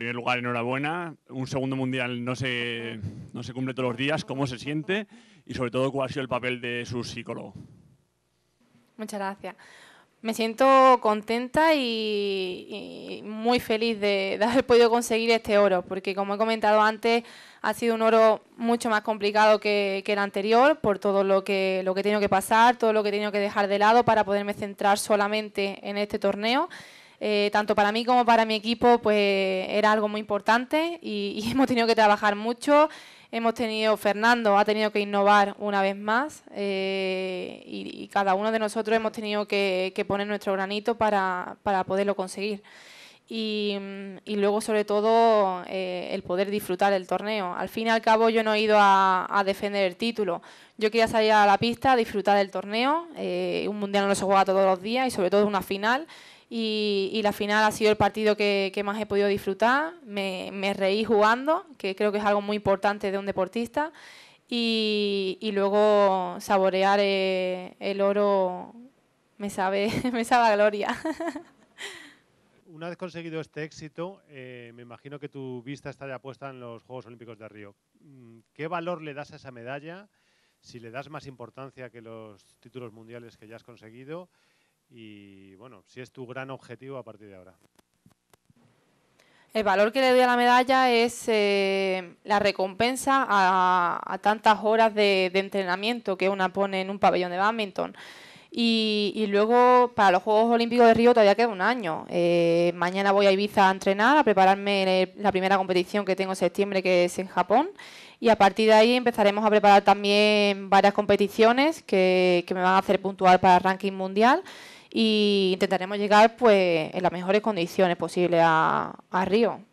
En primer lugar, enhorabuena. Un segundo mundial no se, no se cumple todos los días. ¿Cómo se siente? Y sobre todo, ¿cuál ha sido el papel de su psicólogo? Muchas gracias. Me siento contenta y, muy feliz de, haber podido conseguir este oro, porque como he comentado antes, ha sido un oro mucho más complicado que, que, el anterior, por todo lo que, lo que he tenido que pasar, todo lo que he tenido que dejar de lado para poderme centrar solamente en este torneo. Eh, tanto para mí como para mi equipo, pues era algo muy importante y, hemos tenido que trabajar mucho. Hemos tenido, Fernando ha tenido que innovar una vez más eh, y, cada uno de nosotros hemos tenido que, poner nuestro granito para, poderlo conseguir. Y, luego sobre todo eh, el poder disfrutar el torneo. Al fin y al cabo yo no he ido a, defender el título, yo quería salir a la pista, disfrutar del torneo, un mundial no se juega todos los días y sobre todo una final y, la final ha sido el partido que, más he podido disfrutar. Me, reí jugando, que creo que es algo muy importante de un deportista, y, luego saborear eh, el oro me sabe, me sabe a gloria. Una vez conseguido este éxito, eh, me imagino que tu vista está de puesta en los Juegos Olímpicos de Río. Mm, ¿Qué valor le das a esa medalla? Si le das más importancia que los títulos mundiales que ya has conseguido, y bueno, si es tu gran objetivo a partir de ahora. El valor que le doy a la medalla es eh, la recompensa a, tantas horas de, entrenamiento que una pone en un pabellón de badminton. Y, luego para los Juegos Olímpicos de Río todavía queda un año. Eh, mañana voy a Ibiza a entrenar, a prepararme la primera competición que tengo en septiembre, que es en Japón. Y a partir de ahí empezaremos a preparar también varias competiciones que, que me van a hacer puntual para el ranking mundial y intentaremos llegar pues en las mejores condiciones posibles a, a Río.